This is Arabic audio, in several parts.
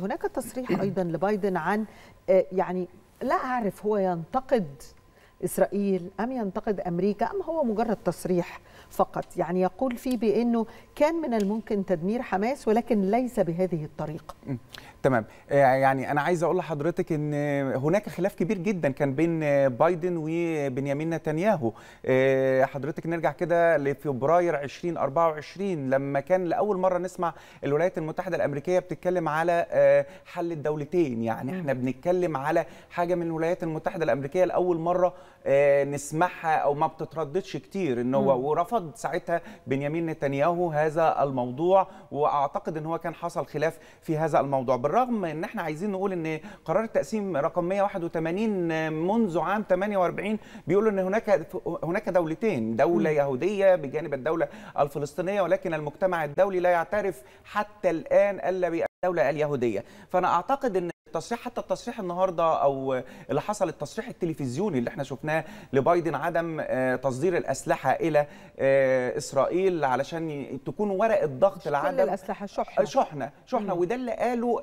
هناك تصريح ايضا لبايدن عن آه، يعني لا اعرف هو ينتقد إسرائيل أم ينتقد أمريكا أم هو مجرد تصريح فقط يعني يقول فيه بأنه كان من الممكن تدمير حماس ولكن ليس بهذه الطريقة تمام آه، يعني أنا عايز أقول لحضرتك أن هناك خلاف كبير جدا كان بين بايدن وبنيامين نتنياهو آه، حضرتك نرجع كده لفبراير 2024 لما كان لأول مرة نسمع الولايات المتحدة الأمريكية بتتكلم على آه، حل الدولتين يعني احنا بنتكلم على حاجة من الولايات المتحدة الأمريكية لأول مرة آه، نسمعها او ما بتترددش كتير ان هو ورفض ساعتها بنيامين نتنياهو هذا الموضوع واعتقد ان هو كان حصل خلاف في هذا الموضوع بالرغم ان احنا عايزين نقول ان قرار التقسيم رقم 181 آه، منذ عام 48 بيقول ان هناك هناك دولتين دوله يهوديه بجانب الدوله الفلسطينيه ولكن المجتمع الدولي لا يعترف حتى الان الا بالدوله اليهوديه فانا اعتقد ان تصريح حتى التصريح النهارده او اللي حصل التصريح التلفزيوني اللي احنا شفناه لبايدن عدم آه، تصدير الاسلحه الى آه، اسرائيل علشان تكون ورقه ضغط لعدم الاسلحه شحنه آه، شحنه شحنه وده اللي قاله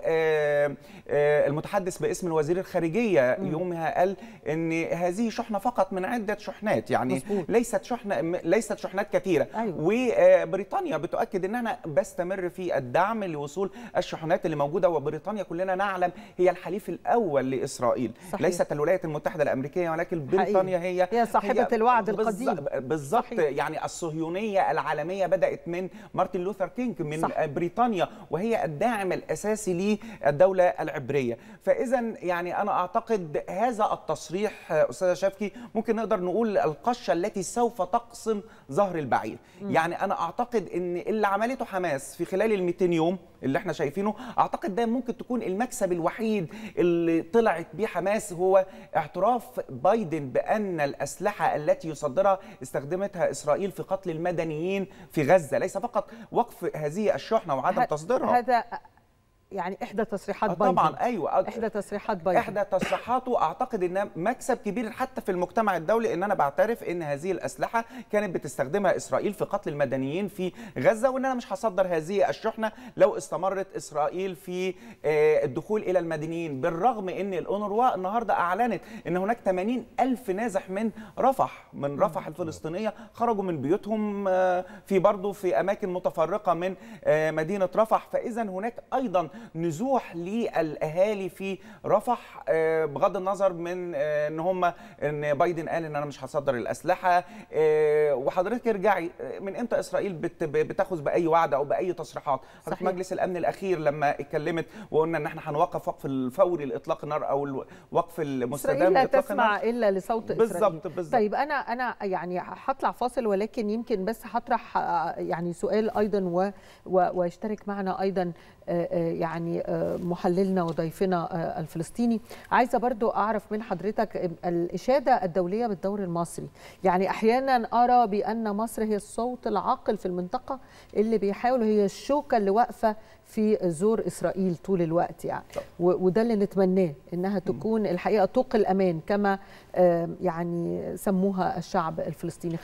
المتحدث باسم الوزير الخارجيه يومها قال ان هذه شحنه فقط من عده شحنات يعني مزبوط. ليست شحنه ليست شحنات كثيره أيوة. وبريطانيا بتؤكد ان انا بستمر في الدعم لوصول الشحنات اللي موجوده وبريطانيا كلنا نعلم هي الحليف الاول لاسرائيل صحيح. ليست الولايات المتحده الامريكيه ولكن بريطانيا هي هي صاحبه هي الوعد القديم بالظبط يعني الصهيونيه العالميه بدات من مارتن لوثر كينج من صح. بريطانيا وهي الداعم الاساسي للدوله العبريه فاذا يعني انا اعتقد هذا التصريح استاذه شافكي ممكن نقدر نقول القشه التي سوف تقسم ظهر البعير م. يعني انا اعتقد ان اللي عملته حماس في خلال ال 200 يوم اللي احنا شايفينه اعتقد ده ممكن تكون المكسب الوحيد الوحيد اللي طلعت بيه حماس هو اعتراف بايدن بأن الأسلحة التي يصدرها استخدمتها إسرائيل في قتل المدنيين في غزة ليس فقط وقف هذه الشحنة وعدم تصديرها هذا يعني احدى تصريحات آه، بايدن طبعا ايوه آه، احدى تصريحات بايدن احدى تصريحاته اعتقد انها مكسب كبير حتى في المجتمع الدولي ان انا بعترف ان هذه الاسلحه كانت بتستخدمها اسرائيل في قتل المدنيين في غزه وان انا مش هصدر هذه الشحنه لو استمرت اسرائيل في آه، الدخول الى المدنيين بالرغم ان الاونروا النهارده اعلنت ان هناك 80 الف نازح من رفح من رفح الفلسطينيه خرجوا من بيوتهم في برضه في اماكن متفرقه من مدينه رفح فاذا هناك ايضا نزوح للاهالي في رفح آه، بغض النظر من آه، ان هم ان بايدن قال ان انا مش هصدر الاسلحه آه، وحضرتك ارجعي من امتى اسرائيل بتاخذ باي وعد او باي تصريحات حضرتك مجلس الامن الاخير لما اتكلمت وقلنا ان احنا هنوقف وقف الفوري لاطلاق النار او الوقف المستدام لا تسمع الا لصوت اسرائيل بالظبط بالظبط طيب انا انا يعني هطلع فاصل ولكن يمكن بس هطرح يعني سؤال ايضا و واشترك معنا ايضا يعني يعني آه، محللنا وضيفنا آه، الفلسطيني عايزة برضو أعرف من حضرتك الإشادة الدولية بالدور المصري يعني أحيانا أرى بأن مصر هي الصوت العاقل في المنطقة اللي بيحاول هي الشوكة اللي واقفة في زور إسرائيل طول الوقت يعني وده اللي نتمناه إنها تكون الحقيقة طوق الأمان كما يعني سموها الشعب الفلسطيني